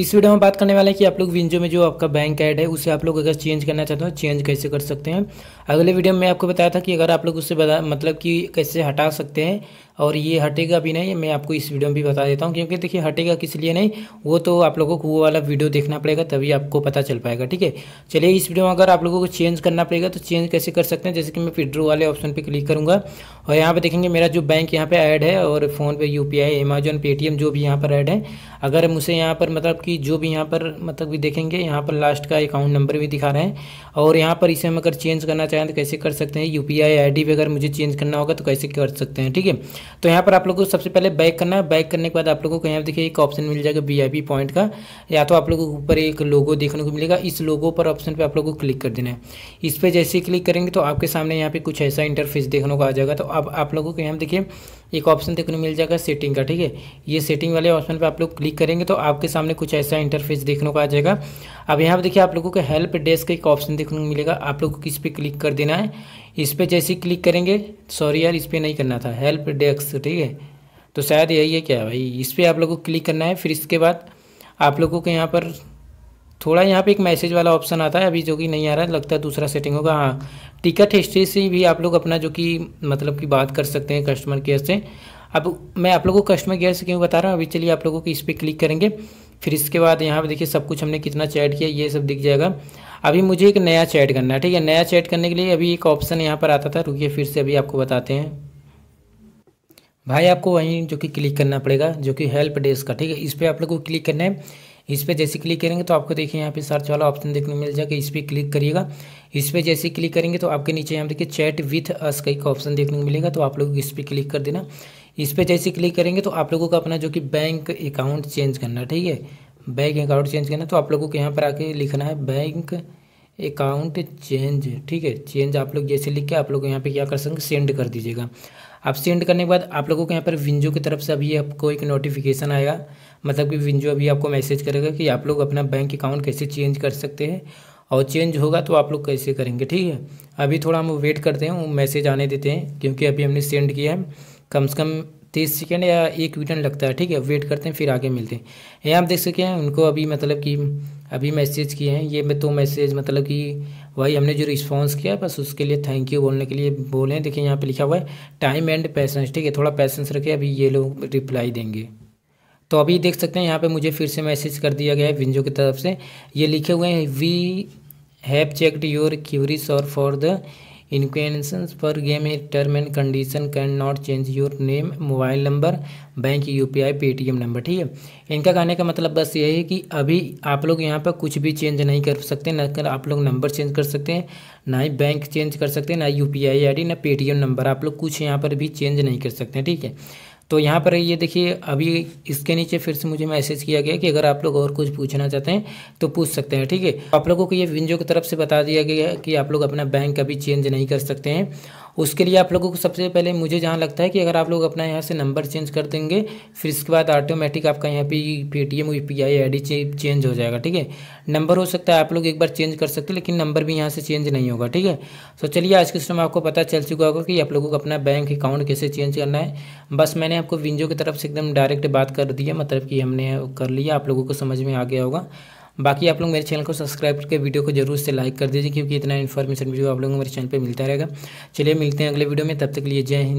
इस वीडियो में बात करने वाले हैं कि आप लोग विंजो में जो आपका बैंक ऐड है उसे आप लोग अगर चेंज करना चाहते हो चेंज कैसे कर सकते हैं अगले वीडियो में आपको बताया था कि अगर आप लोग उससे मतलब कि कैसे हटा सकते हैं और ये हटेगा भी नहीं मैं आपको इस वीडियो में भी बता देता हूँ क्योंकि देखिए हटेगा किस लिए नहीं वो तो आप लोगों को वो वाला वीडियो देखना पड़ेगा तभी आपको पता चल पाएगा ठीक है चलिए इस वीडियो में अगर आप लोगों को चेंज करना पड़ेगा तो चेंज कैसे कर सकते हैं जैसे कि मैं विड्रो वाले ऑप्शन पर क्लिक करूँगा और यहाँ पर देखेंगे मेरा जो बैंक यहाँ पर ऐड है और PhonePe U P I Amazon जो भी यहाँ पर ऐड है अगर मुझे यहाँ पर मतलब कि जो भी यहाँ पर मतलब भी देखेंगे यहाँ पर लास्ट का अकाउंट नंबर भी दिखा रहे हैं और यहाँ पर इसे हम अगर चेंज करना चाहें तो कैसे कर सकते हैं U P I I D पे अगर मुझे चेंज करना होगा तो कैसे कर सकते हैं ठीक है तो यहाँ पर आप लोगों को सबसे पहले बैक करना है बैक करने के बाद आप लोगों को यहाँ पर देखिए एक ऑप्शन मिल जाएगा वी पॉइंट का या तो आप लोगों को ऊपर एक लोगो देखने को मिलेगा इस लोगो पर ऑप्शन पर आप लोगों को क्लिक कर देना है इस पर जैसे ही क्लिक करेंगे तो आपके सामने यहाँ पर कुछ ऐसा इंटरफेस देखने को आ जाएगा तो अब आप लोगों को यहाँ देखिए एक ऑप्शन देखने मिल जाएगा सेटिंग का ठीक है ये सेटिंग वाले ऑप्शन पर आप लोग क्लिक करेंगे तो आपके सामने कुछ ऐसा इंटरफेस देखने को आ जाएगा अब यहाँ पर देखिए आप लोगों को हेल्प डेस्क का एक ऑप्शन देखने को मिलेगा आप लोग को किस पर क्लिक कर देना है इस पर जैसे क्लिक करेंगे सॉरी यार इस पर नहीं करना था हेल्प डेस्क ठीक है तो शायद यही है क्या भाई इस पर आप लोग को क्लिक करना है फिर इसके बाद आप लोगों को यहाँ पर थोड़ा यहाँ पे एक मैसेज वाला ऑप्शन आता है अभी जो कि नहीं आ रहा है लगता है दूसरा सेटिंग होगा हाँ टिकट हिस्ट्री से भी आप लोग अपना जो कि मतलब कि बात कर सकते हैं कस्टमर केयर से अब मैं आप लोगों को कस्टमर केयर से क्यों बता रहा हूँ अभी चलिए आप लोगों को इस पर क्लिक करेंगे फिर इसके बाद यहाँ पे देखिए सब कुछ हमने कितना चैट किया ये सब दिख जाएगा अभी मुझे एक नया चैट करना है ठीक है नया चैट करने के लिए अभी एक ऑप्शन यहाँ पर आता था रुकिए फिर से अभी आपको बताते हैं भाई आपको वहीं जो कि क्लिक करना पड़ेगा जो कि हेल्प डेस्क का ठीक है इस पर आप लोग को क्लिक करना है इस पर जैसे क्लिक करेंगे तो आपको देखिए यहाँ पे सर्च वाला ऑप्शन देखने मिल जाएगा इस पर क्लिक करिएगा इस पर जैसे क्लिक करेंगे तो आपके नीचे यहाँ देखिए चैट विथ अस कई का ऑप्शन देखने को मिलेगा तो आप लोग इस पर क्लिक कर देना इस पर जैसे क्लिक करेंगे तो आप लोगों का अपना जो कि बैंक अकाउंट चेंज करना ठीक है बैंक अकाउंट चेंज करना तो आप लोगों को यहाँ पर आके लिखना है बैंक अकाउंट चेंज ठीक है चेंज आप लोग जैसे लिख के आप लोग यहाँ पे क्या कर सकते सेंड कर दीजिएगा आप सेंड करने के बाद आप लोगों को यहाँ पर विंजो की तरफ से अभी आपको एक नोटिफिकेशन आएगा मतलब कि विंजो अभी आपको मैसेज करेगा कि आप लोग अपना बैंक अकाउंट कैसे चेंज कर सकते हैं और चेंज होगा तो आप लोग कैसे करेंगे ठीक है अभी थोड़ा हम वेट करते हैं वो मैसेज आने देते हैं क्योंकि अभी हमने सेंड किया है कम से कम तीस सेकेंड या एक मिनट लगता है ठीक है वेट करते हैं फिर आगे मिलते हैं यहाँ आप देख सकते हैं उनको अभी मतलब कि अभी मैसेज किए हैं ये मैं तो मैसेज मतलब कि वही हमने जो रिस्पॉन्स किया बस उसके लिए थैंक यू बोलने के लिए बोले हैं देखिए यहाँ पे लिखा हुआ है टाइम एंड पैसेंस ठीक है थोड़ा पैसेंस रखे अभी ये लोग रिप्लाई देंगे तो अभी देख सकते हैं यहाँ पे मुझे फिर से मैसेज कर दिया गया है विंजो की तरफ से ये लिखे हुए हैं we have checked your queries और फॉर द इनक्वेंशंस पर game term and condition can not change your name mobile number bank U P I Paytm number ठीक है इनका कहने का मतलब बस यही है कि अभी आप लोग यहाँ पर कुछ भी चेंज नहीं कर सकते ना कर आप लोग नंबर चेंज कर सकते हैं ना ही बैंक चेंज कर सकते हैं ना U P I I D ना पेटीएम नंबर आप लोग कुछ यहाँ पर भी चेंज नहीं कर सकते ठीक है तो यहाँ पर ये देखिए अभी इसके नीचे फिर से मुझे मैसेज किया गया कि अगर आप लोग और कुछ पूछना चाहते हैं तो पूछ सकते हैं ठीक है आप लोगों को ये विंजो की तरफ से बता दिया गया कि आप लोग अपना बैंक अभी चेंज नहीं कर सकते हैं उसके लिए आप लोगों को सबसे पहले मुझे जहाँ लगता है कि अगर आप लोग अपना यहाँ से नंबर चेंज कर देंगे फिर इसके बाद ऑटोमेटिक आपका यहाँ पे Paytm U P I I D change हो जाएगा ठीक है नंबर हो सकता है आप लोग एक बार चेंज कर सकते हैं लेकिन नंबर भी यहाँ से चेंज नहीं होगा ठीक है तो चलिए आज के समय आपको पता चल चुका होगा कि आप लोगों को अपना बैंक अकाउंट कैसे चेंज करना है बस मैंने आपको विंजो की तरफ से एकदम डायरेक्ट बात कर दी मतलब कि हमने कर लिया आप लोगों को समझ में आ गया होगा बाकी आप लोग मेरे चैनल को सब्सक्राइब करके वीडियो को जरूर से लाइक कर दीजिए क्योंकि इतना इन्फॉर्मेशन वीडियो आप लोगों को मेरे चैनल पर मिलता रहेगा चलिए मिलते हैं अगले वीडियो में तब तक लिए जय हिंद